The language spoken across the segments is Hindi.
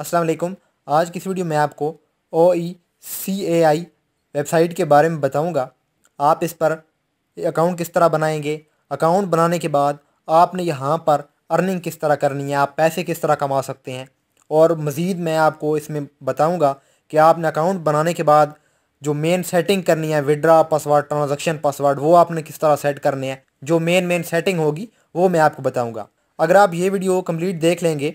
अस्सलाम वालेकुम आज की इस वीडियो में आपको ओ ई सी ए आई वेबसाइट के बारे में बताऊंगा आप इस पर अकाउंट किस तरह बनाएंगे अकाउंट बनाने के बाद आपने यहाँ पर अर्निंग किस तरह करनी है आप पैसे किस तरह कमा सकते हैं और मज़ीद मैं आपको इसमें बताऊँगा कि आपने अकाउंट बनाने के बाद जो मेन सेटिंग करनी है विड्रा पासवर्ड ट्रांजेक्शन पासवर्ड वो आपने किस तरह सेट करने हैं जो मेन मेन सेटिंग होगी वो मैं आपको बताऊँगा अगर आप ये वीडियो कम्प्लीट देख लेंगे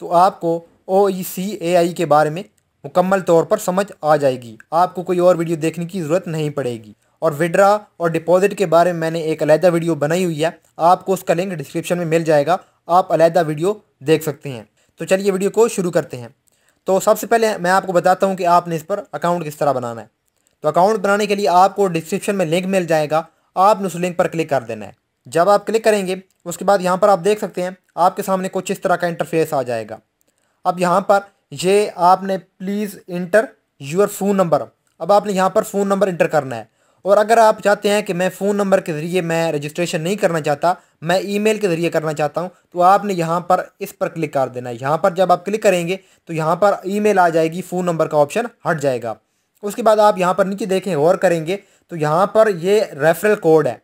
तो आपको ओ ई सी ए आई के बारे में मुकम्मल तौर पर समझ आ जाएगी आपको कोई और वीडियो देखने की ज़रूरत नहीं पड़ेगी और विड्रा और डिपॉजिट के बारे में मैंने एक अलहदा वीडियो बनाई हुई है आपको उसका लिंक डिस्क्रिप्शन में मिल जाएगा आप अलहदा वीडियो देख सकते हैं तो चलिए वीडियो को शुरू करते हैं तो सबसे पहले मैं आपको बताता हूँ कि आपने इस पर अकाउंट किस तरह बनाना है तो अकाउंट बनाने के लिए आपको डिस्क्रिप्शन में लिंक मिल जाएगा आपने उस लिंक पर क्लिक कर देना है जब आप क्लिक करेंगे उसके बाद यहाँ पर आप देख सकते हैं आपके सामने कुछ इस तरह का इंटरफेस आ जाएगा अब यहाँ पर ये आपने please enter your phone number अब आपने यहाँ पर फ़ोन नंबर इंटर करना है और अगर आप चाहते हैं कि मैं फ़ोन नंबर के ज़रिए मैं रजिस्ट्रेशन नहीं करना चाहता मैं ईमेल के ज़रिए करना चाहता हूँ तो आपने यहाँ पर इस पर क्लिक कर देना है यहाँ पर जब आप क्लिक करेंगे तो यहाँ पर ईमेल आ जाएगी फ़ोन नंबर का ऑप्शन हट जाएगा उसके बाद आप यहाँ पर नीचे देखें गौर करेंगे तो यहाँ पर ये रेफरल कोड है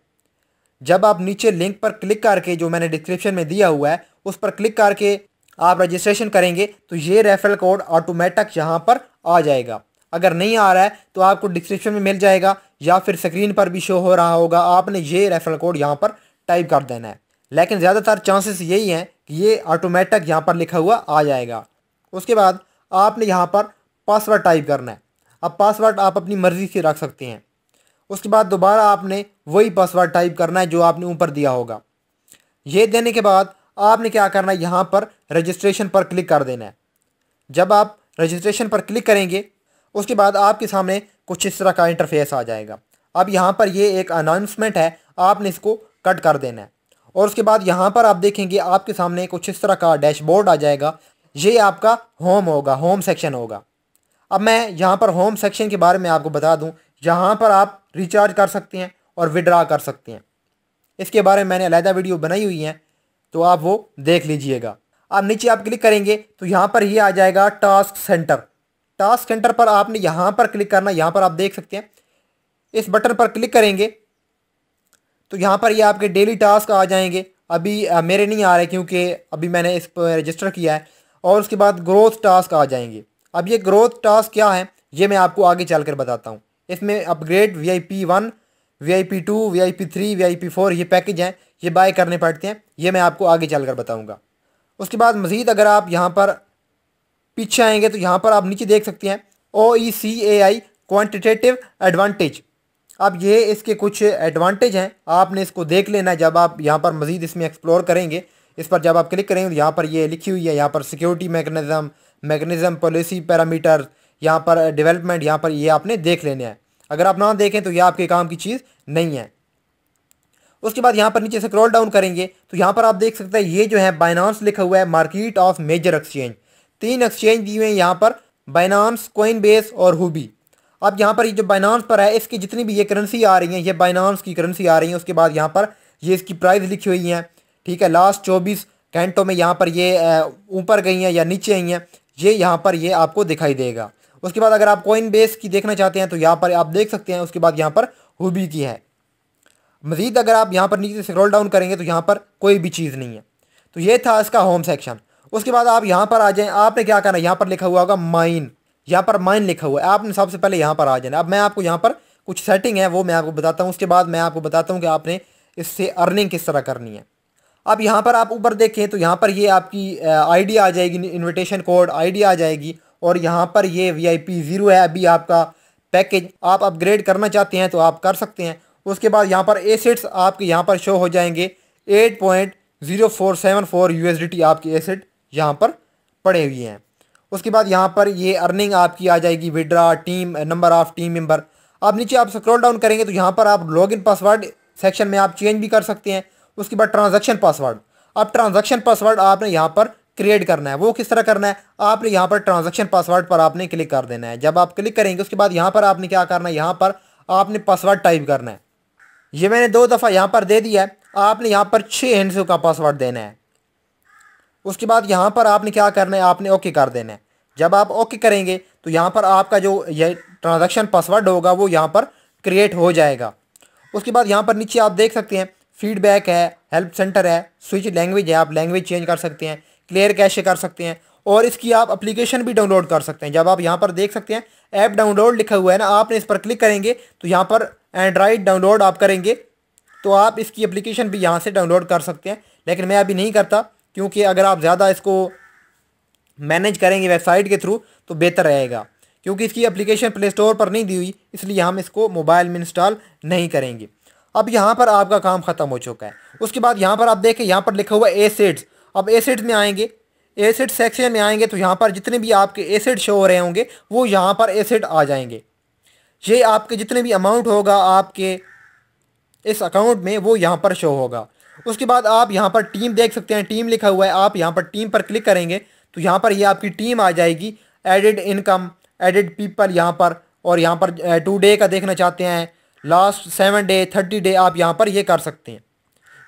जब आप नीचे लिंक पर क्लिक करके जो मैंने डिस्क्रिप्शन में दिया हुआ है उस पर क्लिक करके आप रजिस्ट्रेशन करेंगे तो ये रेफरल कोड ऑटोमेटिक यहाँ पर आ जाएगा अगर नहीं आ रहा है तो आपको डिस्क्रिप्शन में मिल जाएगा या फिर स्क्रीन पर भी शो हो रहा होगा आपने ये रेफरल कोड यहाँ पर टाइप कर देना है लेकिन ज़्यादातर चांसेस यही हैं कि ये ऑटोमेटिक यहाँ पर लिखा हुआ आ जाएगा उसके बाद आपने यहाँ पर पासवर्ड टाइप करना है अब पासवर्ड आप अपनी मर्ज़ी से रख सकते हैं उसके बाद दोबारा आपने वही पासवर्ड टाइप करना है जो आपने ऊपर दिया होगा ये देने के बाद आपने क्या करना है यहाँ पर रजिस्ट्रेशन पर क्लिक कर देना है जब आप रजिस्ट्रेशन पर क्लिक करेंगे उसके बाद आपके सामने कुछ इस तरह का इंटरफेस आ जाएगा अब यहाँ पर ये एक अनाउंसमेंट है आपने इसको कट कर देना है और उसके बाद यहाँ पर आप देखेंगे आपके सामने कुछ इस तरह का डैशबोर्ड आ जाएगा ये आपका होम होगा होम सेक्शन होगा अब मैं यहाँ पर होम सेक्शन के बारे में आपको बता दूँ यहाँ पर आप रिचार्ज कर सकते हैं और विड्रा कर सकते हैं इसके बारे में मैंने अलहदा वीडियो बनाई हुई है तो आप वो देख लीजिएगा आप नीचे आप क्लिक करेंगे तो यहाँ पर ही आ जाएगा टास्क सेंटर टास्क सेंटर पर आपने यहाँ पर क्लिक करना यहाँ पर आप देख सकते हैं इस बटन पर क्लिक करेंगे तो यहाँ पर ये यह आपके डेली टास्क आ जाएंगे अभी आ, मेरे नहीं आ रहे क्योंकि अभी मैंने इस पर रजिस्टर किया है और उसके बाद ग्रोथ टास्क आ जाएंगे अब ये ग्रोथ टास्क क्या है ये मैं आपको आगे चल कर बताता हूँ इसमें upgrade V I P one V I P two V I P three V I P four ये पैकेज हैं ये बाय करने पड़ते हैं ये मैं आपको आगे चल कर बताऊँगा उसके बाद मज़ीद अगर आप यहाँ पर पीछे आएंगे तो यहाँ पर आप नीचे देख सकते हैं ओ ई सी ए आई क्वान्टिटेटिव एडवांटेज अब ये इसके कुछ एडवांटेज हैं आपने इसको देख लेना जब आप यहाँ पर मज़ीद इसमें एक्सप्लोर करेंगे इस पर जब आप क्लिक करेंगे तो यहाँ पर ये लिखी हुई है यहाँ पर security mechanism mechanism policy parameter यहाँ पर डेवलपमेंट यहाँ पर ये आपने देख लेने हैं अगर आप ना देखें तो यह आपके काम की चीज़ नहीं है उसके बाद यहाँ पर नीचे स्क्रॉल डाउन करेंगे तो यहाँ पर आप देख सकते हैं ये जो है बाइनांस लिखा हुआ है मार्केट ऑफ मेजर एक्सचेंज तीन एक्सचेंज दिए हुए हैं यहाँ पर बाइनांस बेस और हुबी अब यहाँ पर ये जो बाइनांस पर है इसकी जितनी भी ये करेंसी आ रही है ये बाइनांस की करेंसी आ रही है उसके बाद यहाँ पर ये इसकी प्राइस लिखी हुई है ठीक है लास्ट चौबीस घंटों में यहाँ पर ये ऊपर गई हैं या नीचे आई हैं ये यहाँ पर ये आपको दिखाई देगा उसके बाद अगर आप कॉइन बेस की देखना चाहते हैं तो यहाँ पर आप देख सकते हैं उसके बाद यहाँ पर हुबी की है मज़ीद अगर आप यहाँ पर नीचे स्क्रॉल डाउन करेंगे तो यहाँ पर कोई भी चीज़ नहीं है तो ये था इसका होम सेक्शन उसके बाद आप यहाँ पर आ जाएँ आपने क्या करना है यहाँ पर लिखा हुआ होगा माइन यहाँ पर माइन लिखा हुआ है आपने सबसे पहले यहाँ पर आ जाना अब मैं आपको यहाँ पर कुछ सेटिंग है वो मैं आपको बताता हूँ उसके बाद मैं आपको बताता हूँ कि आपने इससे अर्निंग किस तरह करनी है अब यहाँ पर आप ऊपर देखें तो यहाँ पर ये आपकी आईडी आ जाएगी इनविटेशन कोड आईडी आ जाएगी और यहाँ पर ये वी आई पी ज़ीरो है अभी आपका पैकेज आप अपग्रेड करना चाहते हैं तो आप कर सकते हैं उसके बाद यहाँ पर एसेट्स आपके यहाँ पर शो हो जाएंगे eight point zero four seven four U S D T आपके एसेट यहाँ पर पड़े हुए हैं उसके बाद यहाँ पर ये अर्निंग आपकी आ जाएगी withdraw team number of team member आप नीचे आप स्क्रॉल डाउन करेंगे तो यहाँ पर आप इन पासवर्ड सेक्शन में आप चेंज भी कर सकते हैं उसके बाद ट्रांजेक्शन पासवर्ड अब ट्रांजेक्शन पासवर्ड आपने यहाँ पर क्रिएट करना है वो किस तरह करना है आपने यहाँ पर ट्रांजेक्शन पासवर्ड पर आपने क्लिक कर देना है जब आप क्लिक करेंगे उसके बाद यहाँ पर आपने क्या करना है यहाँ पर आपने पासवर्ड टाइप करना है ये मैंने दो दफ़ा यहाँ पर दे दिया है आपने यहाँ पर छः हिंसों का पासवर्ड देना है उसके बाद यहाँ पर आपने क्या करना है आपने ओके कर देना है जब आप ओके करेंगे तो यहाँ पर आपका जो ये ट्रांजेक्शन पासवर्ड होगा वो यहाँ पर क्रिएट हो जाएगा उसके बाद यहाँ पर नीचे आप देख सकते हैं फीडबैक है हेल्प सेंटर है स्विच लैंग्वेज है आप लैंग्वेज चेंज कर सकते हैं क्लियर कैशे कर सकते हैं और इसकी आप अप्लीकेशन भी डाउनलोड कर सकते हैं जब आप यहाँ पर देख सकते हैं ऐप डाउनलोड लिखा हुआ है ना आपने इस पर क्लिक करेंगे तो यहाँ पर एंड्राइड डाउनलोड आप करेंगे तो आप इसकी अप्लीकेशन भी यहाँ से डाउनलोड कर सकते हैं लेकिन मैं अभी नहीं करता क्योंकि अगर आप ज़्यादा इसको मैनेज करेंगे वेबसाइट के थ्रू तो बेहतर रहेगा क्योंकि इसकी एप्लीकेशन प्ले स्टोर पर नहीं दी हुई इसलिए हम इसको मोबाइल में इंस्टॉल नहीं करेंगे अब यहाँ पर आपका काम ख़त्म हो चुका है उसके बाद यहाँ पर आप देखें यहाँ पर लिखा हुआ ए सेट्स अब एसिड में आएंगे एसिड सेक्शन में आएंगे तो यहाँ पर जितने भी आपके एसिड शो हो रहे होंगे वो यहाँ पर एसिड आ जाएंगे ये आपके जितने भी अमाउंट होगा आपके इस अकाउंट में वो यहाँ पर शो होगा उसके बाद आप यहाँ पर टीम देख सकते हैं टीम लिखा हुआ है आप यहाँ पर टीम पर क्लिक करेंगे तो यहाँ पर ये यह आपकी टीम आ जाएगी एडिड इनकम एडिड पीपल यहाँ पर और यहाँ पर टू डे का देखना चाहते हैं last seven day thirty day आप यहाँ पर ये यह कर सकते हैं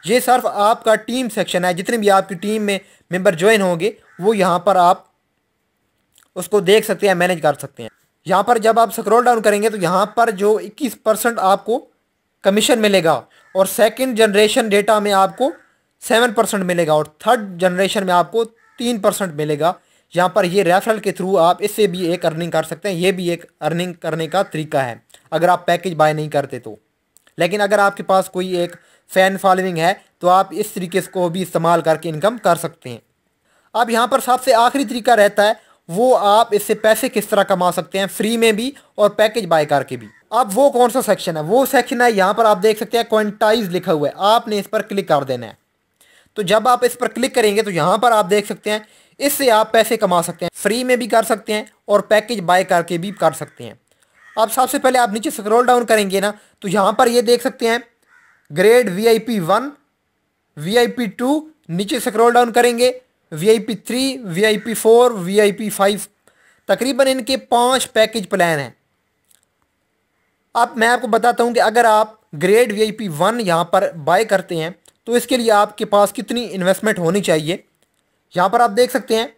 ये सिर्फ आपका टीम सेक्शन है जितने भी आपकी टीम में मेंबर ज्वाइन होंगे वो यहाँ पर आप उसको देख सकते हैं मैनेज कर सकते हैं यहाँ पर जब आप स्क्रॉल डाउन करेंगे तो यहाँ पर जो 21 परसेंट आपको कमीशन मिलेगा और सेकंड जनरेशन डेटा में आपको सेवन परसेंट मिलेगा और थर्ड जनरेशन में आपको तीन परसेंट मिलेगा यहाँ पर ये रेफरल के थ्रू आप इससे भी एक अर्निंग कर सकते हैं ये भी एक अर्निंग करने का तरीका है अगर आप पैकेज बाय नहीं करते तो लेकिन अगर आपके पास कोई एक फ़ैन फॉलोइंग है तो आप इस तरीके को भी इस्तेमाल करके इनकम कर सकते हैं अब यहाँ पर सबसे आखिरी तरीका रहता है वो आप इससे पैसे किस तरह कमा सकते हैं फ्री में भी और पैकेज बाय करके भी अब वो कौन सा सेक्शन है वो सेक्शन है यहाँ पर आप देख सकते हैं क्वेंटाइज लिखा हुआ है आपने इस पर क्लिक कर देना है तो जब आप इस पर क्लिक करेंगे तो यहाँ पर आप देख सकते हैं इससे आप पैसे कमा सकते हैं फ्री में भी कर सकते हैं और पैकेज बाय करके भी कर सकते हैं अब सबसे पहले आप नीचे स्क्रॉल डाउन करेंगे ना तो यहाँ पर ये देख सकते हैं grade V I P one V I P two नीचे स्क्रॉल डाउन करेंगे V I P three V I P four V I P five तकरीबन इनके पाँच पैकेज प्लान हैं अब मैं आपको बताता हूँ कि अगर आप grade V I P one यहाँ पर बाय करते हैं तो इसके लिए आपके पास कितनी इन्वेस्टमेंट होनी चाहिए यहाँ पर आप देख सकते हैं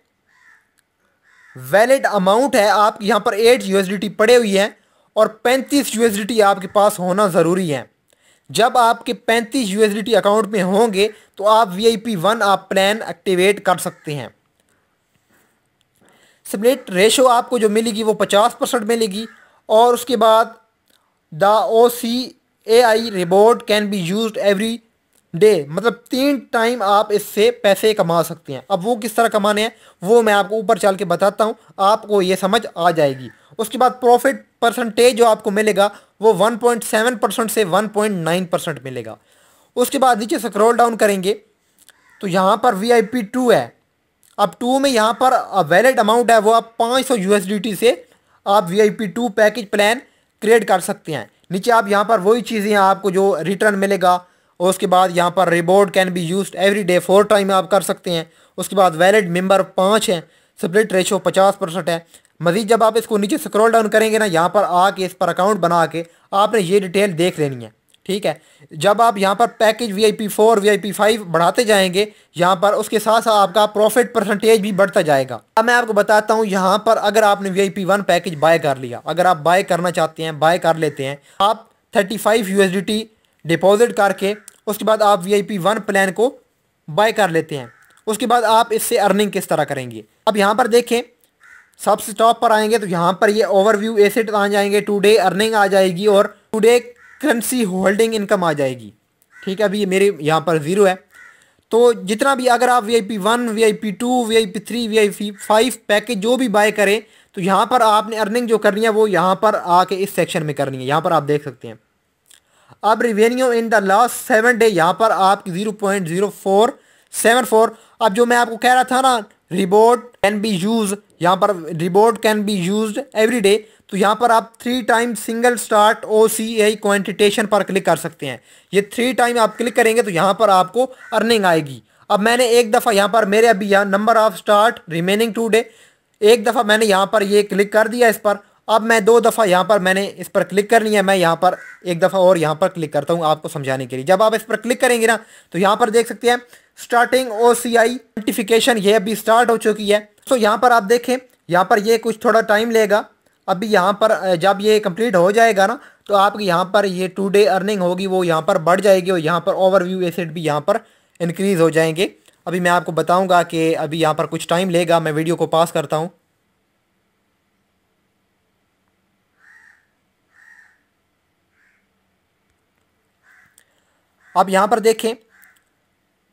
वैलिड अमाउंट है आप यहाँ पर एट यू पड़े हुई हैं और पैंतीस यू आपके पास होना ज़रूरी है जब आपके 35 यूएसडीटी अकाउंट में होंगे तो आप वी आई पी वन आप प्लान एक्टिवेट कर सकते हैं सबनेट रेशो आपको जो मिलेगी वो 50 परसेंट मिलेगी और उसके बाद the O C A I robot can be use every day मतलब तीन टाइम आप इससे पैसे कमा सकते हैं अब वो किस तरह कमाने हैं वो मैं आपको ऊपर चल के बताता हूँ आपको ये समझ आ जाएगी उसके बाद प्रॉफिट परसेंटेज जो आपको मिलेगा वो 1.7 परसेंट से 1.9 परसेंट मिलेगा उसके बाद नीचे स्क्रॉल डाउन करेंगे तो यहाँ पर वी आई पी टू है अब टू में यहाँ पर वैलिड अमाउंट है वो आप 500 सौ यू से आप V I P two package plan create कर सकते हैं नीचे आप यहाँ पर वही चीज़ें आपको जो रिटर्न मिलेगा और उसके बाद यहाँ पर robot can be use every day four time आप कर सकते हैं उसके बाद वैलिड मेम्बर पाँच हैं स्प्लिट रेशो पचास परसेंट है मज़ीद जब आप इसको नीचे स्क्रॉल डाउन करेंगे ना यहाँ पर आके इस पर अकाउंट बना के आपने ये डिटेल देख लेनी है ठीक है जब आप यहाँ पर package V I P four V I P five बढ़ाते जाएंगे यहाँ पर उसके साथ साथ आपका प्रॉफिट परसेंटेज भी बढ़ता जाएगा अब मैं आपको बताता हूँ यहाँ पर अगर आपने V I P one package buy कर लिया अगर आप बाय करना चाहते हैं बाय कर लेते हैं आप thirty five U S D T deposit करके उसके बाद आप V I P one plan को बाय कर लेते हैं उसके बाद आप इससे अर्निंग किस तरह करेंगे अब यहाँ पर देखें सबसे टॉप पर आएंगे तो यहाँ पर ये ओवरव्यू एसेट आ जाएंगे टुडे अर्निंग आ जाएगी और टुडे करेंसी होल्डिंग इनकम आ जाएगी ठीक है अभी ये मेरे यहाँ पर ज़ीरो है तो जितना भी अगर आप V I P one V I P two V I P three V I P five package जो भी बाय करें तो यहाँ पर आपने अर्निंग जो करनी है वो यहाँ पर आके इस सेक्शन में करनी है यहाँ पर आप देख सकते हैं अब revenue in the last seven day यहाँ पर आप zero point zero four seven four अब जो मैं आपको कह रहा था ना रिबोट कैन बी यूज यहाँ पर robot can be use every day तो यहाँ पर आप three time single start O C I quantitation पर क्लिक कर सकते हैं ये थ्री टाइम आप क्लिक करेंगे तो यहाँ पर आपको अर्निंग आएगी अब मैंने एक दफ़ा यहाँ पर मेरे अभी यहाँ number of start remaining today एक दफ़ा मैंने यहाँ पर ये क्लिक कर दिया इस पर अब मैं दो दफ़ा यहाँ पर मैंने इस पर क्लिक करनी है मैं यहाँ पर एक दफ़ा और यहाँ पर क्लिक करता हूँ आपको समझाने के लिए जब आप इस पर क्लिक करेंगे ना तो यहाँ पर देख सकते हैं स्टार्टिंग ओ सी आई नोटिफिकेशन ये अभी स्टार्ट हो चुकी है सो यहाँ पर आप देखें यहाँ पर ये कुछ थोड़ा टाइम लेगा अभी यहाँ पर जब ये कंप्लीट हो जाएगा ना तो आपकी यहाँ पर ये टू डे अर्निंग होगी वो यहाँ पर बढ़ जाएगी और यहाँ पर ओवरव्यू एसेट भी यहाँ पर इंक्रीज़ हो जाएंगे अभी मैं आपको बताऊंगा कि अभी यहाँ पर कुछ टाइम लेगा मैं वीडियो को पास करता हूँ अब यहाँ पर देखें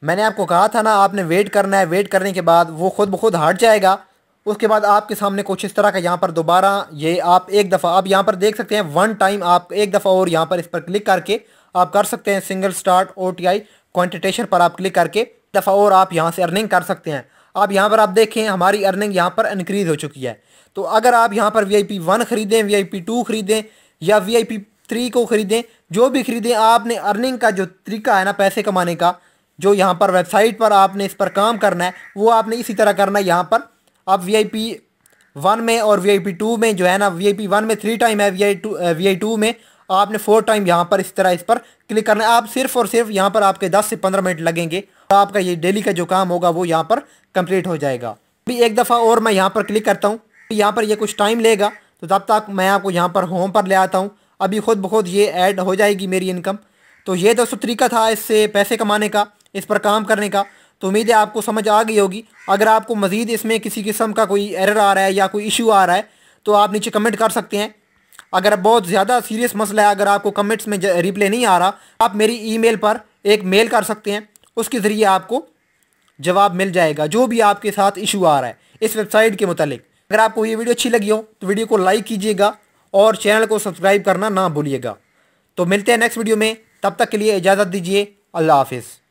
मैंने आपको कहा था ना आपने वेट करना है वेट करने के बाद वो खुद ब खुद हट जाएगा उसके बाद आपके सामने कुछ इस तरह का यहाँ पर दोबारा ये आप एक दफ़ा आप यहाँ पर देख सकते हैं वन टाइम आप एक दफ़ा और यहाँ पर इस पर क्लिक करके आप कर सकते हैं single start O T I quantitation पर आप क्लिक करके दफ़ा और आप यहाँ से अर्निंग कर सकते हैं आप यहाँ पर आप देखें हमारी अर्निंग यहाँ पर इनक्रीज़ हो चुकी है तो अगर आप यहाँ पर वी आई पी वन ख़रीदें वी आई पी टू ख़रीदें या वी आई पी थ्री को ख़रीदें जो भी ख़रीदें आपने अर्निंग का जो तरीका है ना पैसे कमाने का जो यहाँ पर वेबसाइट पर आपने इस पर काम करना है वो आपने इसी तरह करना है यहाँ पर आप वी आई पी वन में और वी आई पी टू में जो है ना वी आई पी वन में थ्री टाइम है V I two V I two में आपने फोर टाइम यहाँ पर इस तरह इस पर क्लिक करना है आप सिर्फ और सिर्फ यहाँ पर आपके दस से पंद्रह मिनट लगेंगे तो आपका ये डेली का जो काम होगा वो यहाँ पर कंप्लीट हो जाएगा अभी एक दफ़ा और मैं यहाँ पर क्लिक करता हूँ तो यहाँ पर ये कुछ टाइम लेगा तो तब तक मैं आपको यहाँ पर होम पर ले आता हूँ अभी खुद ब खुद ये ऐड हो जाएगी मेरी इनकम तो ये दोस्तों तरीका था इससे पैसे कमाने का इस पर काम करने का तो उम्मीद है आपको समझ आ गई होगी अगर आपको मज़ीद इसमें किसी किस्म का कोई एरर आ रहा है या कोई इशू आ रहा है तो आप नीचे कमेंट कर सकते हैं अगर बहुत ज़्यादा सीरियस मसला है अगर आपको कमेंट्स में रिप्लाई नहीं आ रहा आप मेरी ईमेल पर एक मेल कर सकते हैं उसके ज़रिए आपको जवाब मिल जाएगा जो भी आपके साथ इशू आ रहा है इस वेबसाइट के मतलब अगर आपको ये वीडियो अच्छी लगी हो तो वीडियो को लाइक कीजिएगा और चैनल को सब्सक्राइब करना ना भूलिएगा तो मिलते हैं नेक्स्ट वीडियो में तब तक के लिए इजाज़त दीजिए अल्लाह हाफिज़